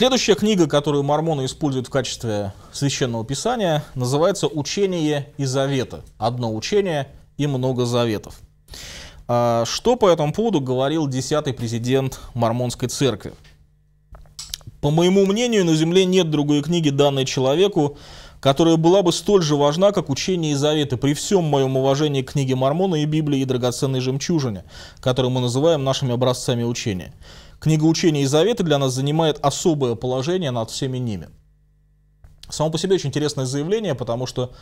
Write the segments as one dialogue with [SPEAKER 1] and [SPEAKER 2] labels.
[SPEAKER 1] Следующая книга, которую мормоны используют в качестве священного писания, называется «Учение и заветы». Одно учение и много заветов. А, что по этому поводу говорил десятый президент Мормонской церкви? По моему мнению, на Земле нет другой книги, данной человеку, которая была бы столь же важна, как учение и заветы, при всем моем уважении к книге Мормона и Библии и драгоценной жемчужине, которую мы называем нашими образцами учения. Книга учения и заветы для нас занимает особое положение над всеми ними. Само по себе очень интересное заявление, потому что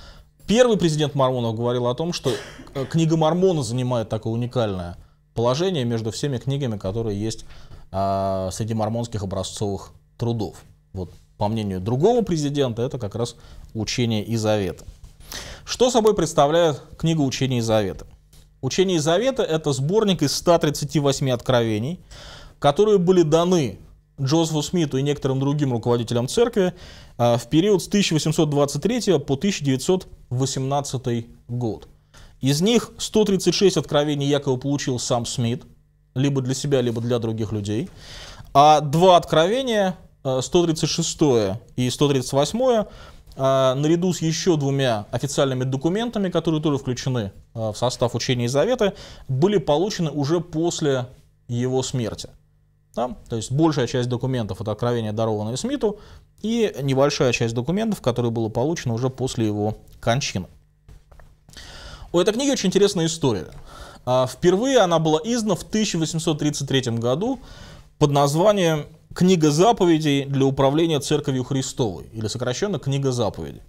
[SPEAKER 1] первый президент Мормонов говорил о том, что э, книга Мормона занимает такое уникальное положение между всеми книгами, которые есть а, среди мормонских образцовых трудов. Вот по мнению другого президента, это как раз учение и заветы. Что собой представляет книга учения и заветы? Учение и заветы — это сборник из 138 откровений, которые были даны Джозефу Смиту и некоторым другим руководителям церкви а, в период с 1823 по 1918 год. Из них 136 откровений якобы получил сам Смит, либо для себя, либо для других людей. А два откровения, 136 а, и 138, а, наряду с еще двумя официальными документами, которые тоже включены в состав учения и завета, были получены уже после его смерти. Да? То есть большая часть документов — это откровения, дарованные Смиту, и небольшая часть документов, которые было получено уже после его кончины. У этой книги очень интересная история. А, впервые она была издана в 1833 году под названием «Книга заповедей для управления Церковью Христовой» или сокращенно «Книга заповедей».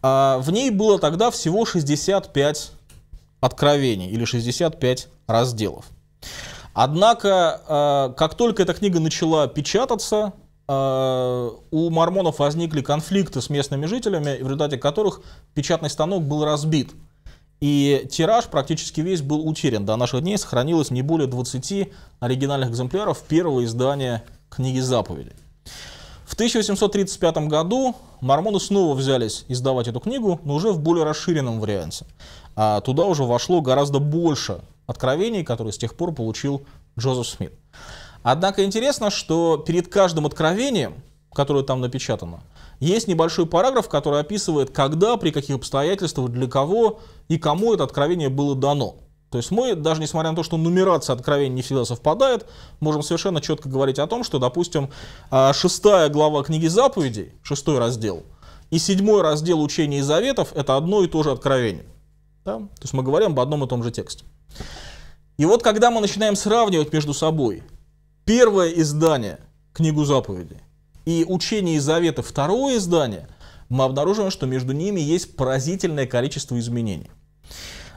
[SPEAKER 1] А, в ней было тогда всего 65 откровений или 65 разделов. Однако, э, как только эта книга начала печататься, э, у мормонов возникли конфликты с местными жителями, в результате которых печатный станок был разбит. И тираж практически весь был утерян. До наших дней сохранилось не более 20 оригинальных экземпляров первого издания книги Заповеди. В 1835 году мормоны снова взялись издавать эту книгу, но уже в более расширенном варианте. А туда уже вошло гораздо больше откровений, которые с тех пор получил Джозеф Смит. Однако интересно, что перед каждым откровением, которое там напечатано, есть небольшой параграф, который описывает, когда, при каких обстоятельствах, для кого и кому это откровение было дано. То есть мы, даже несмотря на то, что нумерация откровений не всегда совпадает, можем совершенно четко говорить о том, что, допустим, а, шестая глава книги заповедей, шестой раздел, и седьмой раздел учения и заветов – это одно и то же откровение. Да? То есть мы говорим об одном и том же тексте. И вот когда мы начинаем сравнивать между собой первое издание книгу Заповеди и учение и заветы второе издание, мы обнаруживаем, что между ними есть поразительное количество изменений.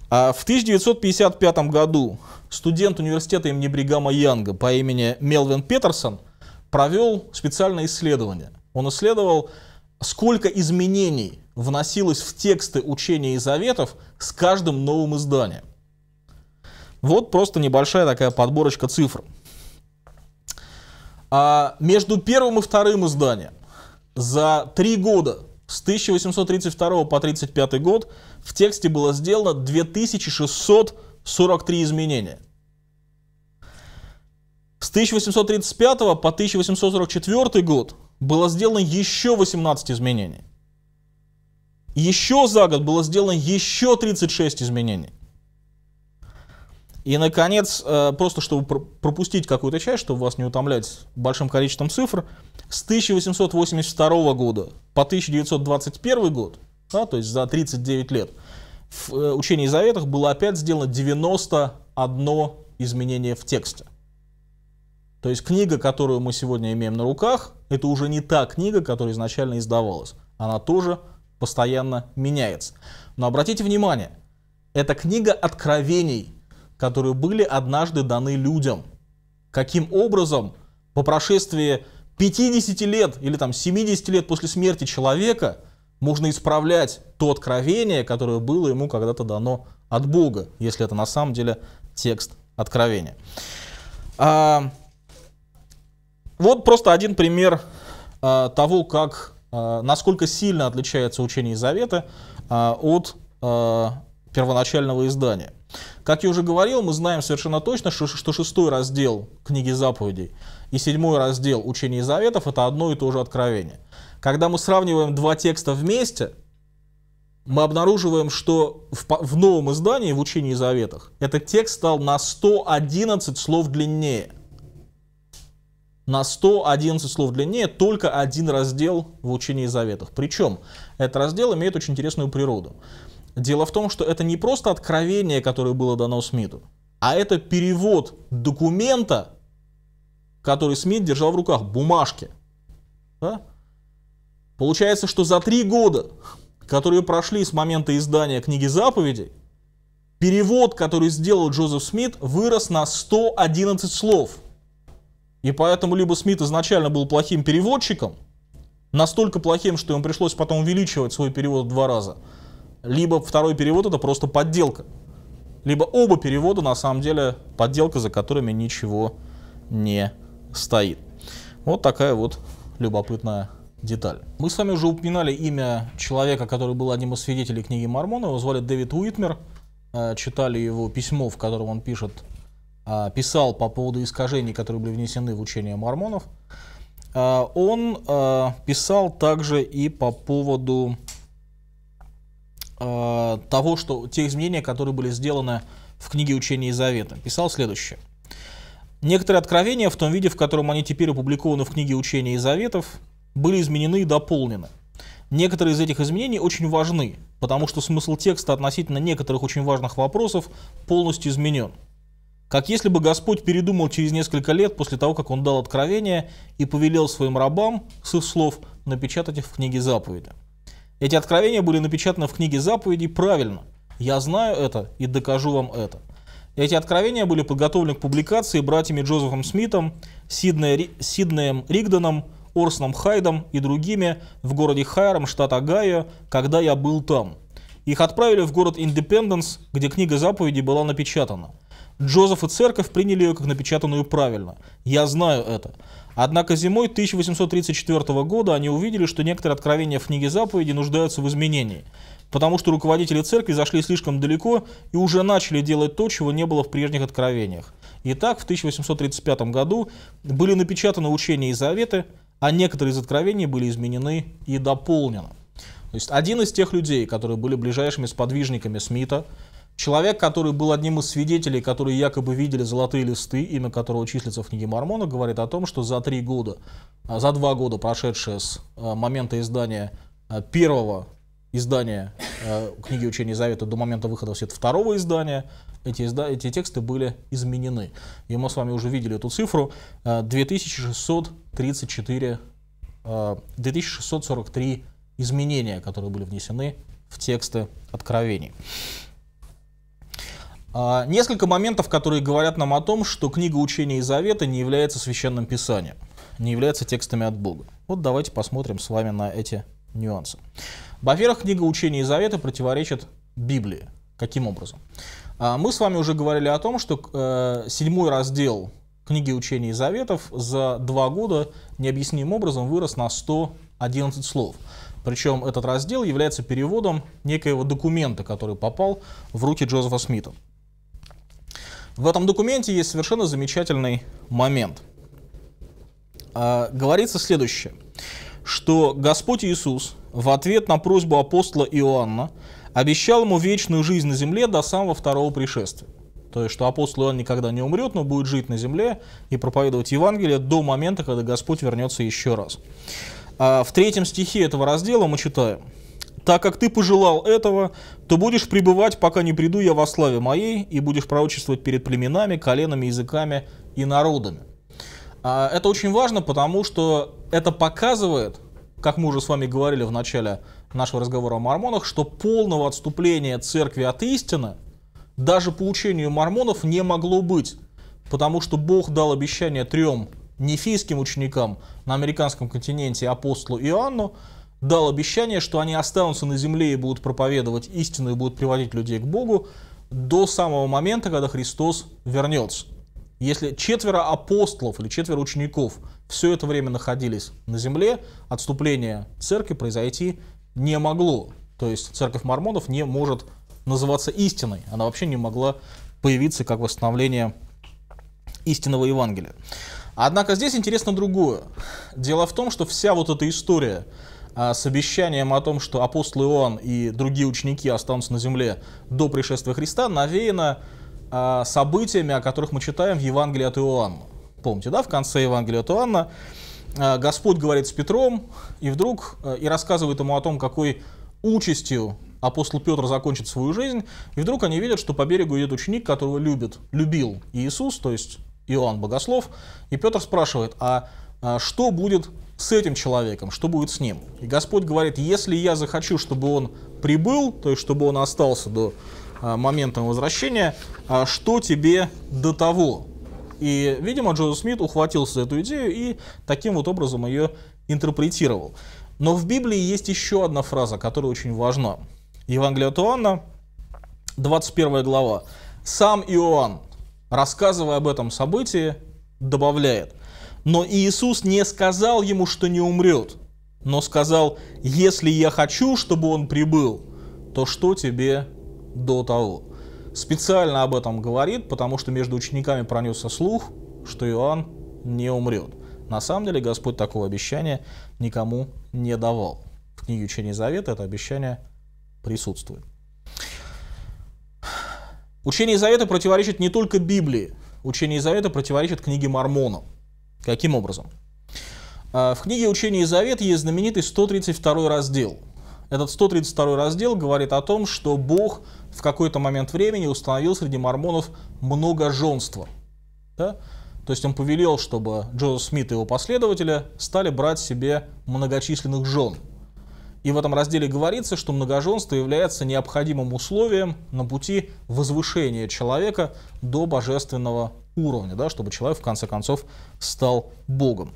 [SPEAKER 1] А в 1955 году студент университета имени Бригама Янга по имени Мелвин Петерсон провел специальное исследование. Он исследовал, сколько изменений вносилось в тексты учения и заветов с каждым новым изданием. Вот просто небольшая такая подборочка цифр. А между первым и вторым изданием за три года с 1832 по 1935 год в тексте было сделано 2643 изменения. С 1835 по 1844 год было сделано еще 18 изменений. Еще за год было сделано еще 36 изменений. И, наконец, э, просто чтобы пропустить какую-то часть, чтобы вас не утомлять большим количеством цифр, с 1882 года по 1921 год, да, то есть за 39 лет, в э, учении заветах было опять сделано 91 изменение в тексте. То есть книга, которую мы сегодня имеем на руках, это уже не та книга, которая изначально издавалась. Она тоже постоянно меняется. Но обратите внимание, это книга откровений – которые были однажды даны людям. Каким образом по прошествии 50 лет или там 70 лет после смерти человека можно исправлять то откровение, которое было ему когда-то дано от Бога, если это на самом деле текст откровения. А, вот просто один пример а, того, как, а, насколько сильно отличается учение Завета а, от а, первоначального издания – как я уже говорил, мы знаем совершенно точно, что, что шестой раздел книги заповедей и седьмой раздел учений заветов – это одно и то же откровение. Когда мы сравниваем два текста вместе, мы обнаруживаем, что в, в новом издании, в учении заветах, этот текст стал на 111 слов длиннее. На 111 слов длиннее только один раздел в учении заветах. Причем этот раздел имеет очень интересную природу. Дело в том, что это не просто откровение, которое было дано Смиту, а это перевод документа, который Смит держал в руках, бумажки. Да? Получается, что за три года, которые прошли с момента издания книги заповедей, перевод, который сделал Джозеф Смит, вырос на 111 слов. И поэтому либо Смит изначально был плохим переводчиком, настолько плохим, что ему пришлось потом увеличивать свой перевод в два раза – либо второй перевод это просто подделка. Либо оба перевода на самом деле подделка, за которыми ничего не стоит. Вот такая вот любопытная деталь. Мы с вами уже упоминали имя человека, который был одним из свидетелей книги Мормона. Его звали Дэвид Уитмер. Э, читали его письмо, в котором он пишет, э, писал по поводу искажений, которые были внесены в учение мормонов. Э, он писал также и по поводу э, того, что те изменения, которые были сделаны в книге учения и Завета». Писал следующее. Некоторые откровения в том виде, в котором они теперь опубликованы в книге «Учения и Заветов», были изменены и дополнены. Некоторые из этих изменений очень важны, потому что смысл текста относительно некоторых очень важных вопросов полностью изменен. Как если бы Господь передумал через несколько лет после того, как Он дал откровение и повелел своим рабам, с их слов, напечатать их в книге заповедя. Эти откровения были напечатаны в книге заповедей правильно. Я знаю это и докажу вам это. Эти откровения были подготовлены к публикации братьями Джозефом Смитом, Сиднеем Ригдоном, Орсоном Хайдом и другими в городе Хайром, штат Огайо, когда я был там. Их отправили в город Индепенденс, где книга заповедей была напечатана – Джозеф и церковь приняли ее как напечатанную правильно. Я знаю это. Однако зимой 1834 года они увидели, что некоторые откровения в книге заповеди нуждаются в изменении, потому что руководители церкви зашли слишком далеко и уже начали делать то, чего не было в прежних откровениях. Итак, в 1835 году были напечатаны учения и заветы, а некоторые из откровений были изменены и дополнены. То есть один из тех людей, которые были ближайшими сподвижниками Смита, Человек, который был одним из свидетелей, которые якобы видели золотые листы, имя которого числится в книге Мормона, говорит о том, что за три года, а, за два года, прошедшие с а, момента издания а, первого издания книги учения Завета до момента выхода в свет второго издания, эти, изда эти тексты были изменены. И мы с вами уже видели эту цифру. 2634, 2643 изменения, которые были внесены в тексты откровений. А, несколько моментов, которые говорят нам о том, что книга учения и завета не является священным писанием, не является текстами от Бога. Вот давайте посмотрим с вами на эти нюансы. Во-первых, книга учения и завета противоречит Библии. Каким образом? А, мы с вами уже говорили о том, что э, седьмой раздел книги учения и заветов за два года необъяснимым образом вырос на 111 слов. Причем этот раздел является переводом некоего документа, который попал в руки Джозефа Смита. В этом документе есть совершенно замечательный момент. А, говорится следующее, что Господь Иисус в ответ на просьбу апостола Иоанна обещал ему вечную жизнь на земле до самого второго пришествия. То есть, что апостол Иоанн никогда не умрет, но будет жить на земле и проповедовать Евангелие до момента, когда Господь вернется еще раз. А, в третьем стихе этого раздела мы читаем – так как ты пожелал этого, то будешь пребывать, пока не приду я во славе моей, и будешь пророчествовать перед племенами, коленами, языками и народами. А, это очень важно, потому что это показывает, как мы уже с вами говорили в начале нашего разговора о мормонах, что полного отступления церкви от истины даже по учению мормонов не могло быть, потому что Бог дал обещание трем нефийским ученикам на американском континенте апостолу Иоанну, дал обещание, что они останутся на земле и будут проповедовать истину и будут приводить людей к Богу до самого момента, когда Христос вернется. Если четверо апостолов или четверо учеников все это время находились на земле, отступление церкви произойти не могло. То есть церковь мормонов не может называться истиной. Она вообще не могла появиться как восстановление истинного Евангелия. Однако здесь интересно другое. Дело в том, что вся вот эта история а, с обещанием о том, что апостол Иоанн и другие ученики останутся на земле до пришествия Христа, навеяно а, событиями, о которых мы читаем в Евангелии от Иоанна. Помните, да, в конце Евангелия от Иоанна а, Господь говорит с Петром и вдруг и рассказывает ему о том, какой участью апостол Петр закончит свою жизнь, и вдруг они видят, что по берегу идет ученик, которого любит, любил Иисус, то есть Иоанн Богослов, и Петр спрашивает, а а что будет с этим человеком, что будет с ним. И Господь говорит, если я захочу, чтобы он прибыл, то есть чтобы он остался до а, момента возвращения, а что тебе до того? И, видимо, Джозеф Смит ухватился за эту идею и таким вот образом ее интерпретировал. Но в Библии есть еще одна фраза, которая очень важна. Евангелие от Иоанна, 21 глава. Сам Иоанн, рассказывая об этом событии, добавляет – но Иисус не сказал ему, что не умрет, но сказал, если я хочу, чтобы он прибыл, то что тебе до того? Специально об этом говорит, потому что между учениками пронесся слух, что Иоанн не умрет. На самом деле Господь такого обещания никому не давал. В книге учения Завета» это обещание присутствует. Учение Завета противоречит не только Библии. Учение Завета противоречит книге Мормонов. Каким образом? А, в книге «Учение и завет» есть знаменитый 132 й раздел. Этот 132 й раздел говорит о том, что Бог в какой-то момент времени установил среди мормонов многоженство. Да? То есть он повелел, чтобы Джозеф Смит и его последователи стали брать себе многочисленных жен. И в этом разделе говорится, что многоженство является необходимым условием на пути возвышения человека до божественного уровня, да, чтобы человек в конце концов стал Богом.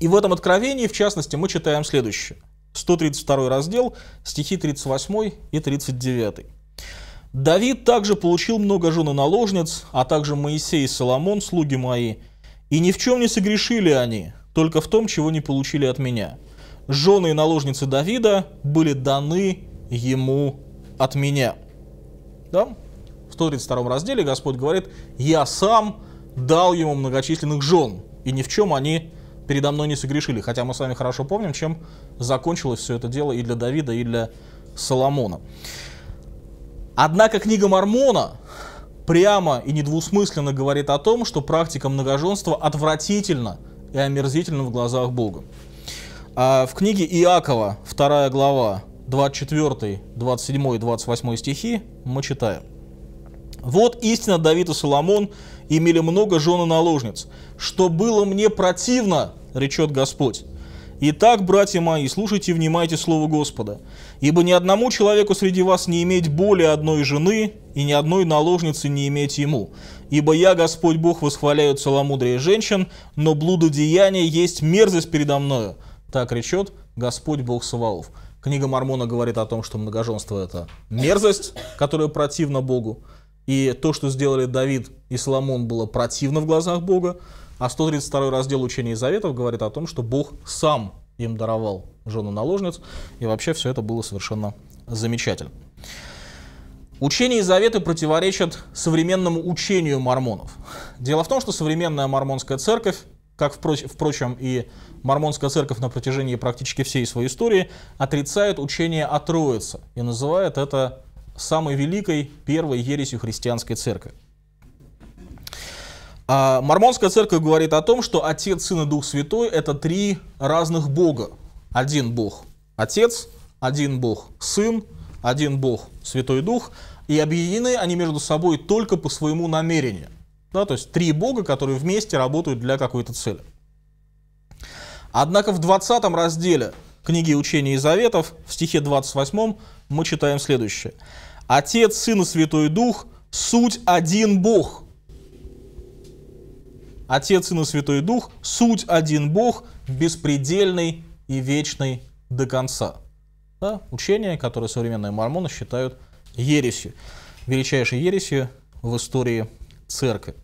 [SPEAKER 1] И в этом откровении, в частности, мы читаем следующее. 132 раздел, стихи 38 и 39. «Давид также получил много жен и наложниц, а также Моисей и Соломон, слуги мои, и ни в чем не согрешили они, только в том, чего не получили от меня. Жены и наложницы Давида были даны ему от меня». Да? 132 разделе Господь говорит, «Я сам дал ему многочисленных жен, и ни в чем они передо мной не согрешили». Хотя мы с вами хорошо помним, чем закончилось все это дело и для Давида, и для Соломона. Однако книга Мормона прямо и недвусмысленно говорит о том, что практика многоженства отвратительна и омерзительна в глазах Бога. А в книге Иакова, 2 глава, 24, 27 и 28 стихи мы читаем. Вот истина и Соломон имели много жен и наложниц, что было мне противно, речет Господь. Итак, братья мои, слушайте и внимайте слово Господа. Ибо ни одному человеку среди вас не иметь более одной жены, и ни одной наложницы не иметь ему. Ибо я, Господь Бог, восхваляю целомудрие женщин, но блудодеяние есть мерзость передо мною. Так речет Господь Бог Саваоф. Книга Мормона говорит о том, что многоженство – это мерзость, которая противна Богу. И то, что сделали Давид и Соломон, было противно в глазах Бога. А 132 раздел учения и заветов говорит о том, что Бог сам им даровал жену наложниц. И вообще все это было совершенно замечательно. Учение и заветы противоречат современному учению мормонов. Дело в том, что современная мормонская церковь, как, впрочем, и мормонская церковь на протяжении практически всей своей истории, отрицает учение о Троице и называет это самой великой первой ересью христианской церкви. А Мормонская церковь говорит о том, что Отец, Сын и Дух Святой – это три разных Бога. Один Бог – Отец, один Бог – Сын, один Бог – Святой Дух. И объединены они между собой только по своему намерению. Да, то есть три Бога, которые вместе работают для какой-то цели. Однако в 20 разделе книги «Учения и заветов» в стихе 28 мы читаем следующее – Отец, Сын и Святой Дух – суть один Бог. Отец, Сын и Святой Дух – суть один Бог, беспредельный и вечный до конца. Да? Учение, которое современные мормоны считают ересью, величайшей ересью в истории церкви.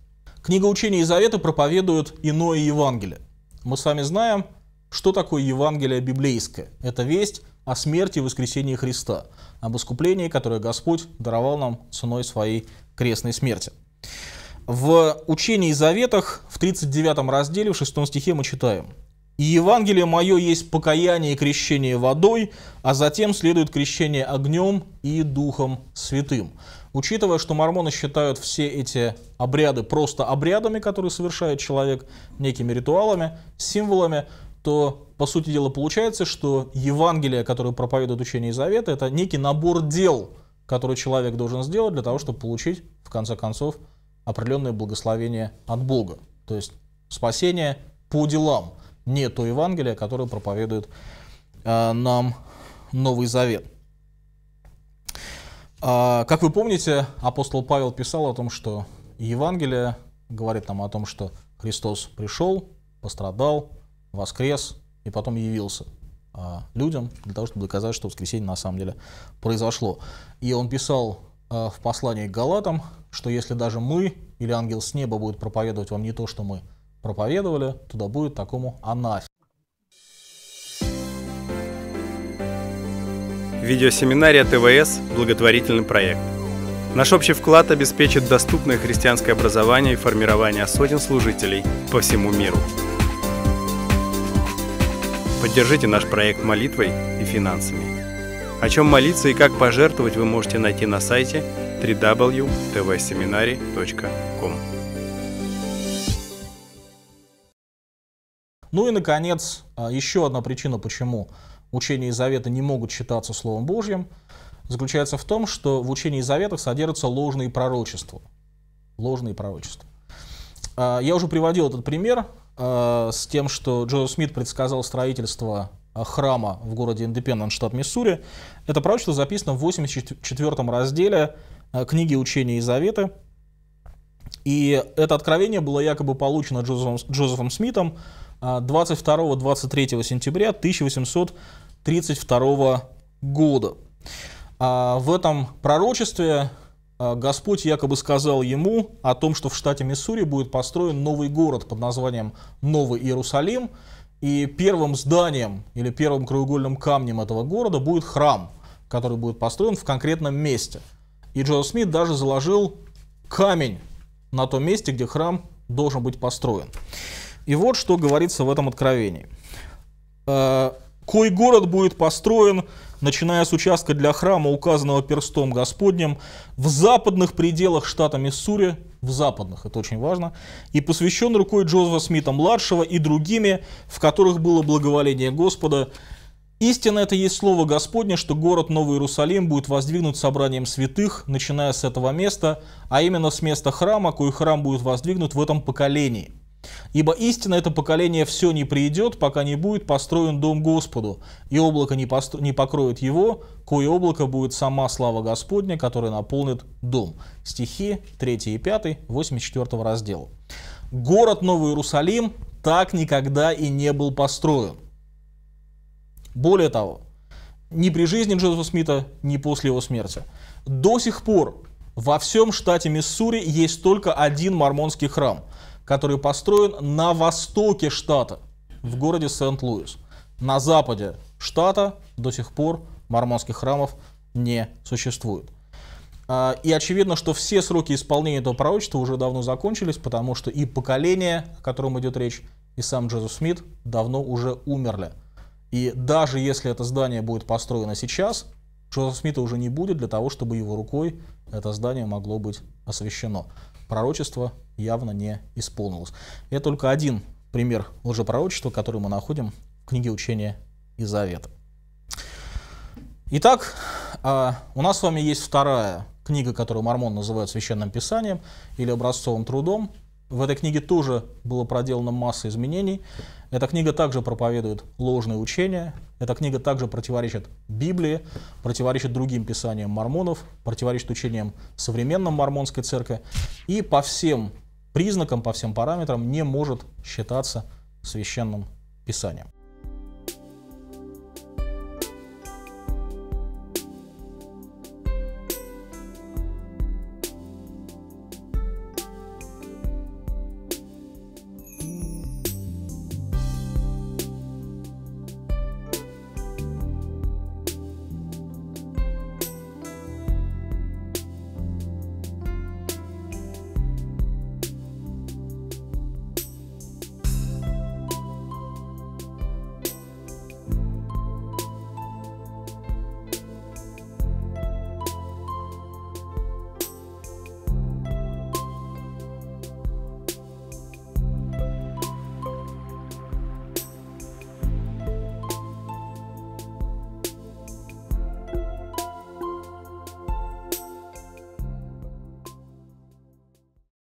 [SPEAKER 1] Книга учения и завета проповедуют иное Евангелие. Мы с вами знаем – что такое Евангелие библейское? Это весть о смерти и воскресении Христа, об искуплении, которое Господь даровал нам ценой своей крестной смерти. В учении и заветах в 39 разделе, в 6 стихе мы читаем. «И Евангелие мое есть покаяние и крещение водой, а затем следует крещение огнем и Духом Святым». Учитывая, что мормоны считают все эти обряды просто обрядами, которые совершает человек, некими ритуалами, символами, то, по сути дела, получается, что Евангелие, которое проповедует учение Завета, это некий набор дел, который человек должен сделать для того, чтобы получить, в конце концов, определенное благословение от Бога. То есть спасение по делам, не то Евангелие, которое проповедует э, нам Новый Завет. Э, как вы помните, апостол Павел писал о том, что Евангелие говорит нам о том, что Христос пришел, пострадал, воскрес и потом явился а, людям для того, чтобы доказать, что воскресенье на самом деле произошло. И он писал а, в послании к Галатам, что если даже мы или ангел с неба будет проповедовать вам не то, что мы проповедовали, туда будет такому анафь. Видеосеминария ТВС – благотворительный проект. Наш общий вклад обеспечит доступное христианское образование и формирование сотен служителей по всему миру. Поддержите наш проект молитвой и финансами. О чем молиться и как пожертвовать вы можете найти на сайте www.tvseminary.com. Ну и, наконец, а, еще одна причина, почему учения и заветы не могут считаться Словом Божьим, заключается в том, что в учении и заветах содержатся ложные пророчества. Ложные пророчества. А, я уже приводил этот пример Э, с тем, что Джозеф Смит предсказал строительство э, храма в городе Индепендент, штат Миссури. Это пророчество записано в 84 разделе э, книги «Учения и заветы». И это откровение было якобы получено Джозефом, Джозефом Смитом 22-23 сентября 1832 года. А в этом пророчестве а, Господь якобы сказал ему о том, что в штате Миссури будет построен новый город под названием Новый Иерусалим, и первым зданием или первым краеугольным камнем этого города будет храм, который будет построен в конкретном месте. И Джо Смит даже заложил камень на том месте, где храм должен быть построен. И вот что говорится в этом откровении. А, «Кой город будет построен начиная с участка для храма, указанного перстом Господним, в западных пределах штата Миссури, в западных, это очень важно, и посвящен рукой Джозефа Смита-младшего и другими, в которых было благоволение Господа, Истина это есть слово Господне, что город Новый Иерусалим будет воздвигнут собранием святых, начиная с этого места, а именно с места храма, кой храм будет воздвигнут в этом поколении. Ибо истинно это поколение все не придет, пока не будет построен дом Господу, и облако не, постро... не покроет его, кое облако будет сама слава Господня, которая наполнит дом. Стихи 3 и 5, 84 раздела. Город Новый Иерусалим так никогда и не был построен. Более того, ни при жизни Джозефа Смита, ни после его смерти. До сих пор во всем штате Миссури есть только один мормонский храм – который построен на востоке штата, в городе Сент-Луис. На западе штата до сих пор мормонских храмов не существует. А, и очевидно, что все сроки исполнения этого пророчества уже давно закончились, потому что и поколение, о котором идет речь, и сам Джезус Смит давно уже умерли. И даже если это здание будет построено сейчас, Джозефа Смита уже не будет для того, чтобы его рукой это здание могло быть освящено. Пророчество явно не исполнилось. Это только один пример лжепророчества, который мы находим в книге учения и завета. Итак, а, у нас с вами есть вторая книга, которую Мормон называют Священным Писанием или образцовым трудом. В этой книге тоже было проделано масса изменений. Эта книга также проповедует ложные учения. Эта книга также противоречит Библии, противоречит другим писаниям мормонов, противоречит учениям современной мормонской церкви. И по всем признакам, по всем параметрам не может считаться священным писанием.